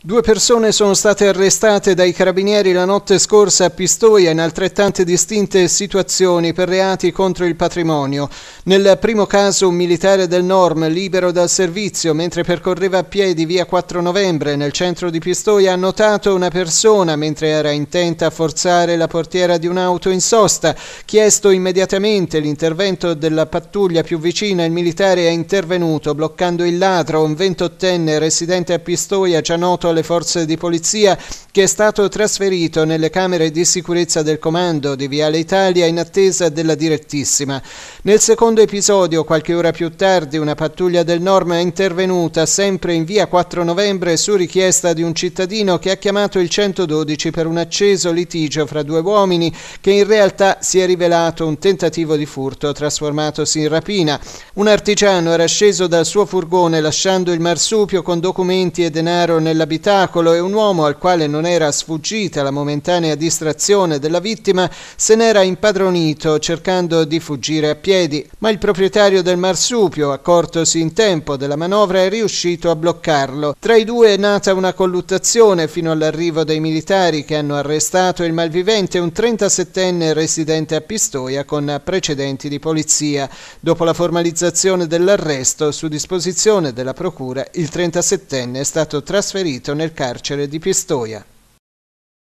Due persone sono state arrestate dai carabinieri la notte scorsa a Pistoia in altrettante distinte situazioni per reati contro il patrimonio. Nel primo caso un militare del Norm libero dal servizio mentre percorreva a piedi via 4 novembre nel centro di Pistoia ha notato una persona mentre era intenta a forzare la portiera di un'auto in sosta. Chiesto immediatamente l'intervento della pattuglia più vicina il militare è intervenuto bloccando il ladro, un ventottenne residente a Pistoia già noto affidato alle forze di polizia che è stato trasferito nelle camere di sicurezza del comando di Viale Italia in attesa della direttissima. Nel secondo episodio, qualche ora più tardi, una pattuglia del Norma è intervenuta sempre in via 4 novembre su richiesta di un cittadino che ha chiamato il 112 per un acceso litigio fra due uomini che in realtà si è rivelato un tentativo di furto trasformatosi in rapina. Un artigiano era sceso dal suo furgone lasciando il marsupio con documenti e denaro nell'abitazione l'abitacolo e un uomo al quale non era sfuggita la momentanea distrazione della vittima se n'era impadronito cercando di fuggire a piedi, ma il proprietario del marsupio, accortosi in tempo della manovra, è riuscito a bloccarlo. Tra i due è nata una colluttazione fino all'arrivo dei militari che hanno arrestato il malvivente, un 37enne residente a Pistoia con precedenti di polizia. Dopo la formalizzazione dell'arresto, su disposizione della procura, il 37enne è stato trasferito trasferito nel carcere di Pistoia.